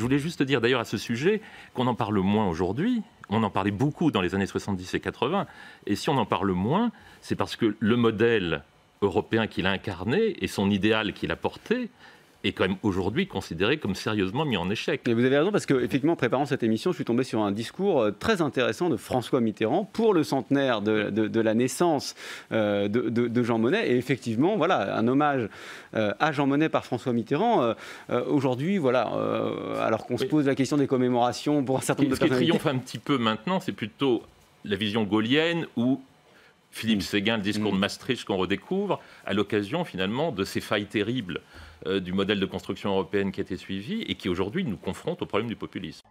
Je voulais juste dire d'ailleurs à ce sujet qu'on en parle moins aujourd'hui. On en parlait beaucoup dans les années 70 et 80. Et si on en parle moins, c'est parce que le modèle européen qu'il a incarné et son idéal qu'il a porté, est quand même aujourd'hui considéré comme sérieusement mis en échec. Et vous avez raison parce que effectivement, en préparant cette émission, je suis tombé sur un discours euh, très intéressant de François Mitterrand pour le centenaire de, la naissance euh, de, Jean Monnet. Et effectivement, voilà, un hommage euh, à Jean Monnet par François Mitterrand. aujourd'hui, voilà, alors qu'on se pose la question des commémorations pour un certain nombre de Ce qui triomphe un petit peu maintenant, c'est plutôt la vision gaulienne ou... Philippe mm. Séguin, le discours de mm. Maastricht qu'on redécouvre, à l'occasion finalement de ces failles terribles euh, du modèle de construction européenne qui a été suivi et qui aujourd'hui nous confronte au problème du populisme.